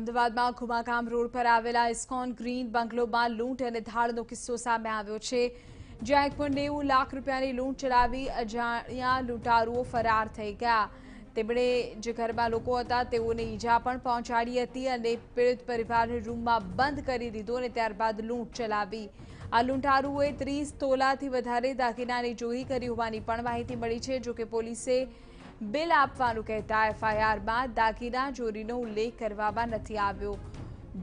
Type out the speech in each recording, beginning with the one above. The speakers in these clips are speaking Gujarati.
અમદાવાદમાં ખુમાકામ રોડ પર આવેલા ઇસ્કોન ગ્રીન બંગલોમાં લૂંટ અને ધાડનો કિસ્સો સામે આવ્યો છે જ્યાં એક પણ નેવું લાખ રૂપિયાની લૂંટ ચલાવી અજાણ્યા લૂંટારુઓ ફરાર થઈ ગયા તેમણે જે ઘરમાં લોકો હતા તેઓને ઈજા પણ પહોંચાડી હતી અને પીડિત પરિવારને રૂમમાં બંધ કરી દીધો અને ત્યારબાદ લૂંટ ચલાવી આ લૂંટારુઓએ ત્રીસ તોલાથી વધારે દાગીનાની ચોરી કરી હોવાની પણ માહિતી મળી છે જોકે પોલીસે બિલ આપવાનું કહેતા એફઆઈઆરમાં દાગીના ચોરીનો ઉલ્લેખ કરવામાં નથી આવ્યો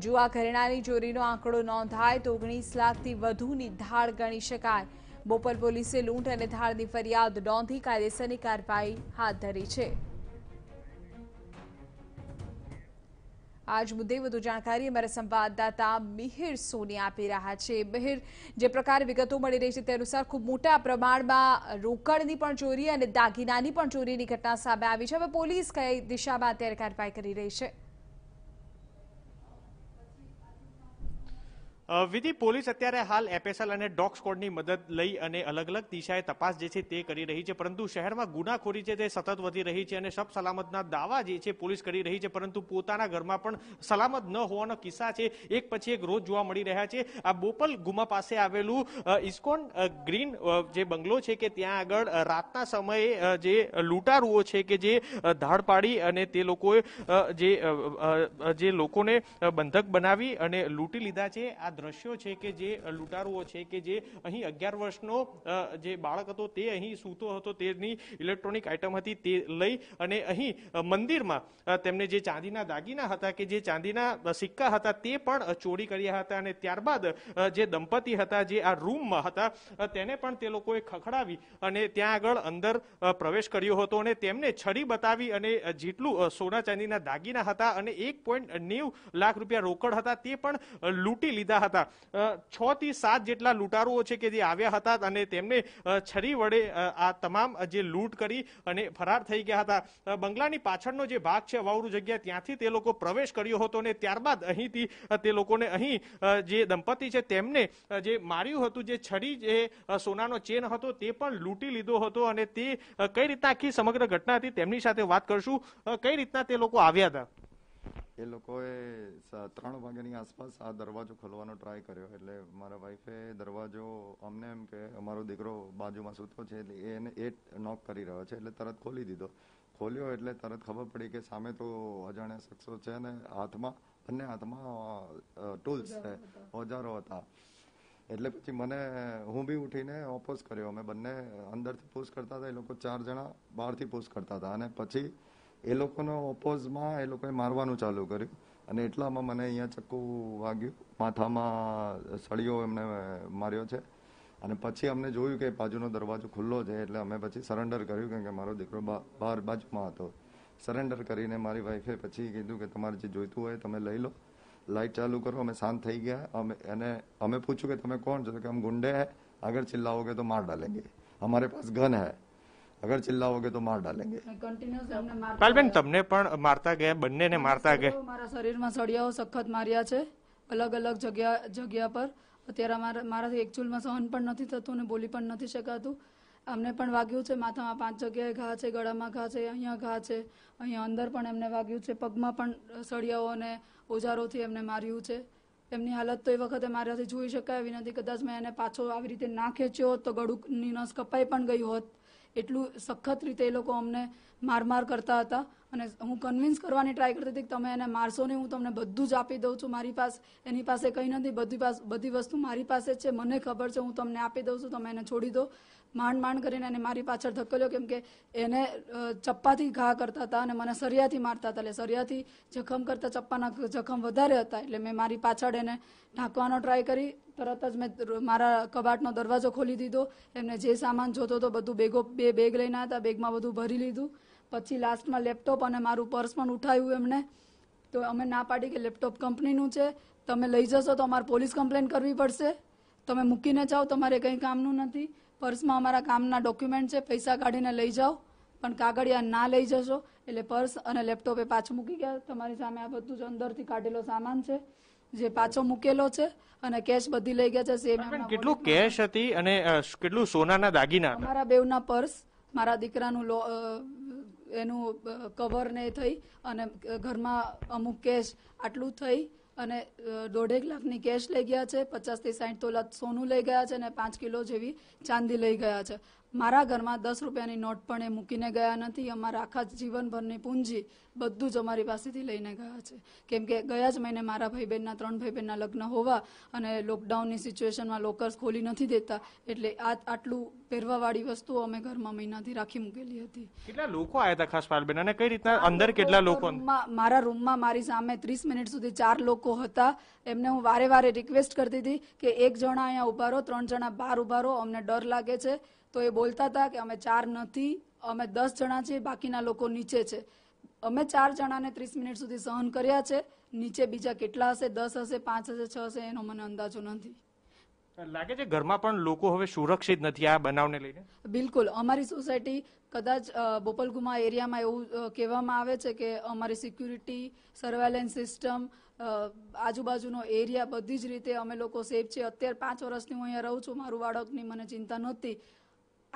જો આ ઘરેણાની ચોરીનો આંકડો નોંધાય તો ઓગણીસ લાખથી વધુની ધાળ ગણી શકાય બોપલ પોલીસે લૂંટ અને ધાડની ફરિયાદ નોંધી કાયદેસરની કાર્યવાહી હાથ ધરી છે આજ મુદ્દે વધુ જાણકારી અમારા સંવાદદાતા મિહિર સોની આપી રહ્યા છે મિહિર જે પ્રકાર વિગતો મળી રહી છે તે અનુસાર ખૂબ મોટા પ્રમાણમાં રોકડની પણ ચોરી અને દાગીનાની પણ ચોરીની ઘટના સામે આવી છે હવે પોલીસ કઈ દિશામાં અત્યારે કાર્યવાહી કરી રહી છે વિધિ પોલીસ અત્યારે હાલ એપેસલ અને ડોગ સ્કોડની મદદ લઈ અને અલગ અલગ દિશાએ તપાસ જે છે તે કરી રહી છે પરંતુ શહેરમાં ગુનાખોરી છે તે સતત વધી રહી છે અને સબ સલામતના દાવા જે છે પોલીસ કરી રહી છે પરંતુ પોતાના ઘરમાં પણ સલામત ન હોવાનો કિસ્સા છે એક પછી એક રોજ જોવા મળી રહ્યા છે આ બોપલ ગુમા પાસે આવેલું ઇસ્કોન ગ્રીન જે બંગલો છે કે ત્યાં આગળ રાતના સમયે જે લૂંટારુઓ છે કે જે ધાડ પાડી અને તે લોકોએ જે જે લોકોને બંધક બનાવી અને લૂંટી લીધા છે આ દ્રશ્યો છે કે જે લૂંટારુઓ છે કે જે અહીં અગિયાર વર્ષનો જે બાળક હતો તે અહીં સૂતો હતો તેની ઇલેક્ટ્રોનિક આઇટમ હતી તે લઈ અને અહીં મંદિરમાં તેમને જે ચાંદીના દાગીના હતા કે જે ચાંદીના સિક્કા હતા તે પણ ચોરી કર્યા હતા અને ત્યારબાદ જે દંપતી હતા જે આ રૂમમાં હતા તેને પણ તે લોકોએ ખખડાવી અને ત્યાં આગળ અંદર પ્રવેશ કર્યો હતો અને તેમને છડી બતાવી અને જેટલું સોના ચાંદીના દાગીના હતા અને એક પોઈન્ટ નેવ લાખ રૂપિયા રોકડ હતા તે પણ લૂંટી લીધા હતા હતા છ થી સાત જેટલા લૂંટારુઓ છે કે જે આવ્યા હતા અને તેમને છરી વડે આ તમામ જે લૂંટ કરી અને ફરાર થઈ ગયા હતા બંગલાની પાછળનો જે ભાગ છે વાવરુ જગ્યા ત્યાંથી તે લોકો પ્રવેશ કર્યો હતો અને ત્યારબાદ અહીંથી તે લોકોને અહીં જે દંપતી છે તેમને જે માર્યું હતું જે છરી જે સોનાનો ચેન હતો તે પણ લૂંટી લીધો હતો અને તે કઈ રીતના આખી સમગ્ર ઘટના હતી તેમની સાથે વાત કરશું કઈ રીતના તે લોકો આવ્યા હતા એ લોકોએ ત્રણ વાગ્યાની આસપાસ આ દરવાજો ખોલવાનો ટ્રાય કર્યો એટલે મારા વાઈફે દરવાજો અમને એમ કે અમારો દીકરો બાજુમાં સૂતો છે એટલે એને એ નોક કરી રહ્યો છે એટલે તરત ખોલી દીધો ખોલ્યો એટલે તરત ખબર પડી કે સામે તો અજાણ્યા શખ્સો છે અને હાથમાં બંને હાથમાં ટૂલ્સ છે ઓજારો હતા એટલે પછી મને હું બી ઉઠીને ઓપોઝ કર્યો અમે બંને અંદરથી પોઝ કરતા હતા એ લોકો ચાર જણા બહારથી પોઝ કરતા હતા અને પછી એ લોકોનો ઓપોઝમાં એ લોકોએ મારવાનું ચાલુ કર્યું અને એટલામાં મને અહીંયા ચક્કુ વાગ્યું માથામાં સળીઓ એમણે માર્યો છે અને પછી અમને જોયું કે બાજુનો દરવાજો ખુલ્લો છે એટલે અમે પછી સરેન્ડર કર્યું કેમ કે મારો દીકરો બહાર બાજુમાં હતો સરેન્ડર કરીને મારી વાઈફે પછી કીધું કે તમારે જે જોઈતું હોય તમે લઈ લો લાઇટ ચાલુ કરો અમે શાંત થઈ ગયા અમે એને અમે પૂછ્યું કે તમે કોણ છો કે હમ ગુંડે હૈ અગર કે તો માર ડાલેંગે અમારે પાસ ગન હૈ અગર ચિલ્લાઓગે તો માર ડાલેંગે કાલબેન તમને પણ મારતા ગયા બંનેને મારતા ગયા મારા શરીરમાં સળિયાઓ સખત માર્યા છે અલગ અલગ જગ્યા જગ્યા પર અત્યારે મારા મારાથી એકચ્યુઅલમાં સહન પણ નથી થતું અને બોલી પણ નથી શકાતું અમને પણ વાગ્યું છે માથામાં પાંચ જગ્યાએ ઘા છે ગળામાં ઘા છે અહીંયા ઘા છે અહીંયા અંદર પણ એમને વાગ્યું છે પગમાં પણ સળિયાઓ અને ઓજારોથી એમને માર્યું છે એમની હાલત તો એ વખતે મારાથી જોઈ શકાય એવી નથી કદાચ મેં એને પાછો આવી રીતે ના ખેંચ્યો હોત તો ગળું ની નસ કપાઈ પણ ગઈ હોત એટલું સખત રીતે એ લોકો અમને મારમાર કરતા હતા અને હું કન્વિન્સ કરવાની ટ્રાય કરતી હતી કે તમે એને મારશો નહીં હું તમને બધું જ આપી દઉં છું મારી પાસે એની પાસે કંઈ નથી બધી પાસ બધી વસ્તુ મારી પાસે છે મને ખબર છે હું તમને આપી દઉં છું તમે એને છોડી દો માંડ માંડ કરીને એને મારી પાછળ ધકેલ્યો કેમ કે એને ચપ્પાથી ઘા કરતા હતા અને મને સરિયાથી મારતા હતા એટલે સરિયાથી જખમ કરતાં ચપ્પાના જખમ વધારે હતા એટલે મેં મારી પાછળ એને ઢાંકવાનો ટ્રાય કરી તરત જ મેં મારા કબાટનો દરવાજો ખોલી દીધો એમને જે સામાન જોતો હતો બધું બેગો બે બેગ લઈને આવ્યા હતા બેગમાં બધું ભરી લીધું પછી લાસ્ટમાં લેપટોપ અને મારું પર્સ પણ ઉઠાવ્યું એમને તો અમે ના પાડી કે લેપટોપ કંપનીનું છે તમે લઈ જશો તો અમારે પોલીસ કમ્પ્લેન કરવી પડશે તમે મૂકીને જાઓ તમારે કંઈ કામનું નથી પર્સમાં અમારા કામના ડોક્યુમેન્ટ છે પૈસા કાઢીને લઈ જાઓ પણ કાગળિયા ના લઈ જશો એટલે પર્સ અને લેપટોપે પાછું મૂકી ગયા તમારી સામે આ બધું જ અંદરથી કાઢેલો સામાન છે જે પાછો મૂકેલો છે અને કેશ બધી લઈ ગયા છે કેટલું કેશ હતી અને કેટલું સોનાના દાગીના મારા બેવના પર્સ મારા દીકરાનું એનું કવર કવરને થઈ અને ઘરમાં અમુક કેશ આટલું થઈ અને દોઢેક લાખની કેશ લઈ ગયા છે પચાસથી સાઠ તોલા સોનું લઈ ગયા છે અને પાંચ કિલો જેવી ચાંદી લઈ ગયા છે મારા ઘરમાં દસ રૂપિયાની નોટ પણ એ મૂકીને ગયા નથી અમારા આખા જીવનભરની પૂંજી બધું જ અમારી પાસેથી લઈને ગયા છે કેમ કે ગયા જ મહિને મારા ભાઈ બહેનના ત્રણ ભાઈ બહેનના લગ્ન હોવા અને લોકડાઉનની સિચ્યુએશનમાં લોકર્સ ખોલી નથી દેતા એટલે આ આટલું પહેરવાવાળી વસ્તુઓ અમે ઘરમાં મહિનાથી રાખી મૂકેલી હતી કેટલા લોકો આવ્યા હતા ખાસ પાલબેન અને કઈ રીતના અંદર કેટલા લોકો મારા રૂમમાં મારી સામે ત્રીસ મિનિટ સુધી ચાર લોકો હતા એમને હું વારે વારે રિક્વેસ્ટ કરતી હતી કે એક જણા અહીંયા ઉભા રહો ત્રણ જણા બહાર ઉભા રહો અમને ડર લાગે છે તો એ બોલતા હતા કે અમે ચાર નથી અમે દસ જણા છીએ બાકીના લોકો નીચે છે અમે ચાર જણાને ત્રીસ મિનિટ સુધી સહન કર્યા છે નીચે બીજા કેટલા હશે દસ હશે પાંચ હશે છ હશે એનો મને અંદાજો નથી લાગે છે ઘરમાં પણ લોકો હવે સુરક્ષિત નથી આ બનાવને લઈને બિલકુલ અમારી સોસાયટી કદાચ બોપલગુમા એરિયામાં એવું કહેવામાં આવે છે કે અમારી સિક્યુરિટી સર્વેલન્સ સિસ્ટમ આજુબાજુનો એરિયા બધી જ રીતે અમે લોકો સેફ છે અત્યારે પાંચ વર્ષની હું અહીંયા રહું છું મારું બાળકની મને ચિંતા નહોતી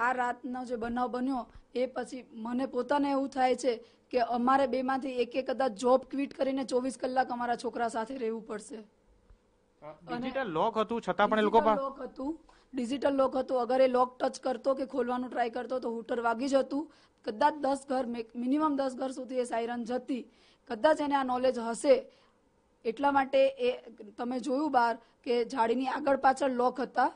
આ રાતનો જે બનાવ બન્યો એ પછી મને પોતાને એવું થાય છે કે અમારે બે બેમાંથી એક એક કદાચ જોબ ક્વિટ કરીને ચોવીસ કલાક અમારા છોકરા સાથે રહેવું પડશે ડિજિટલ લોક હતું છતાં પણ એ લોકો લોક હતું ડિજિટલ લોક હતું અગર એ લોક ટચ કરતો કે ખોલવાનું ટ્રાય કરતો તો હુટર વાગી જતું કદાચ દસ ઘર મિનિમમ દસ ઘર સુધી એ સાયરન જતી કદાચ એને આ નોલેજ હશે એટલા માટે એ તમે જોયું બાર કે ઝાડીની આગળ પાછળ લોક હતા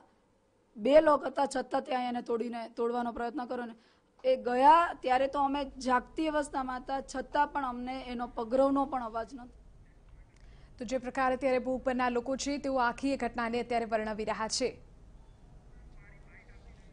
બે લોક હતા છતાં ત્યાં એને તોડીને તોડવાનો પ્રયત્ન કર્યો ને એ ગયા ત્યારે તો અમે જાગતી અવસ્થામાં હતા છતાં પણ અમને એનો પગરવનો પણ અવાજ નહોતો તો જે પ્રકારે અત્યારે ભોગ ઉપરના લોકો છે તેઓ આખી એ ઘટનાને અત્યારે વર્ણવી રહ્યા છે